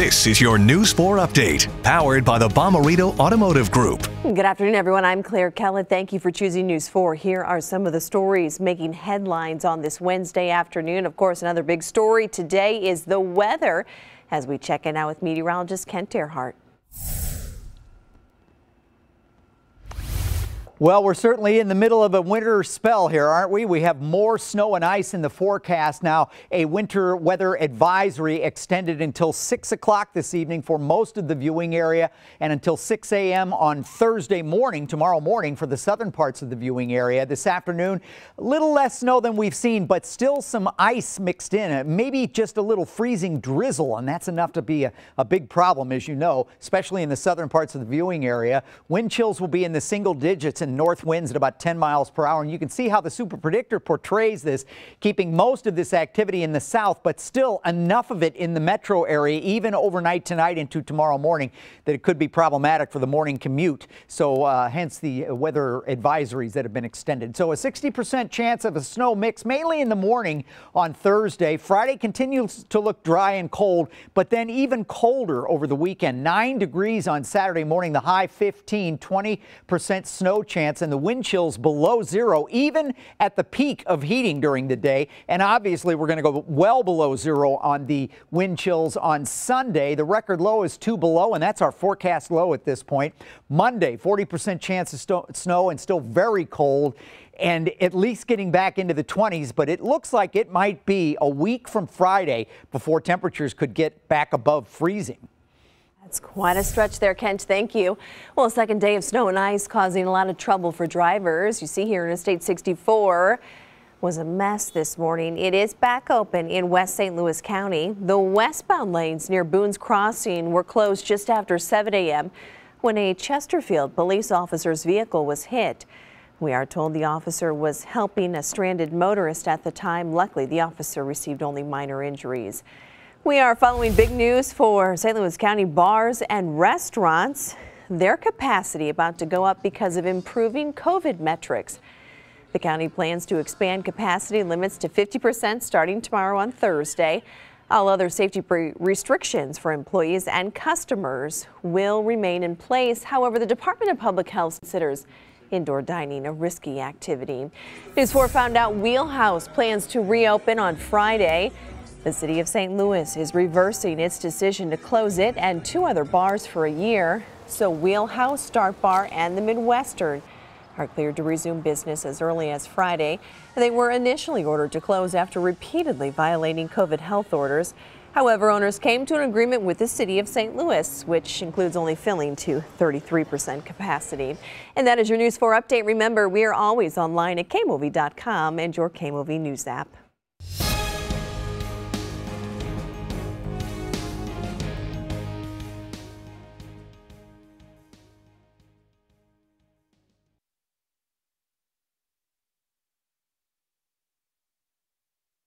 This is your News 4 update, powered by the Bomarito Automotive Group. Good afternoon, everyone. I'm Claire Kellett. Thank you for choosing News 4. Here are some of the stories making headlines on this Wednesday afternoon. Of course, another big story today is the weather as we check in now with meteorologist Kent Earhart. Well, we're certainly in the middle of a winter spell here, aren't we? We have more snow and ice in the forecast now. A winter weather advisory extended until 6 o'clock this evening for most of the viewing area and until 6 a.m. on Thursday morning, tomorrow morning, for the southern parts of the viewing area. This afternoon, a little less snow than we've seen, but still some ice mixed in. Uh, maybe just a little freezing drizzle, and that's enough to be a, a big problem, as you know, especially in the southern parts of the viewing area. Wind chills will be in the single digits. And north winds at about 10 miles per hour. And you can see how the super predictor portrays this, keeping most of this activity in the south, but still enough of it in the metro area, even overnight tonight into tomorrow morning, that it could be problematic for the morning commute. So uh, hence the weather advisories that have been extended. So a 60% chance of a snow mix, mainly in the morning on Thursday. Friday continues to look dry and cold, but then even colder over the weekend. 9 degrees on Saturday morning, the high 15, 20% snow chance chance and the wind chills below zero, even at the peak of heating during the day. And obviously, we're going to go well below zero on the wind chills on Sunday. The record low is two below, and that's our forecast low at this point. Monday, 40% chance of snow and still very cold and at least getting back into the 20s, but it looks like it might be a week from Friday before temperatures could get back above freezing. That's quite a stretch there, Kent. Thank you. Well, a second day of snow and ice causing a lot of trouble for drivers. You see here in Estate 64 was a mess this morning. It is back open in West St. Louis County. The westbound lanes near Boone's Crossing were closed just after 7 a.m. when a Chesterfield police officer's vehicle was hit. We are told the officer was helping a stranded motorist at the time. Luckily, the officer received only minor injuries. We are following big news for St. Louis County bars and restaurants. Their capacity about to go up because of improving COVID metrics. The county plans to expand capacity limits to 50% starting tomorrow on Thursday. All other safety restrictions for employees and customers will remain in place. However, the Department of Public Health considers indoor dining a risky activity. News 4 found out Wheelhouse plans to reopen on Friday. The city of St. Louis is reversing its decision to close it and two other bars for a year. So Wheelhouse, Start Bar and the Midwestern are cleared to resume business as early as Friday. They were initially ordered to close after repeatedly violating COVID health orders. However, owners came to an agreement with the city of St. Louis, which includes only filling to 33% capacity. And that is your News 4 update. Remember, we are always online at kmovie.com and your KMovie News app.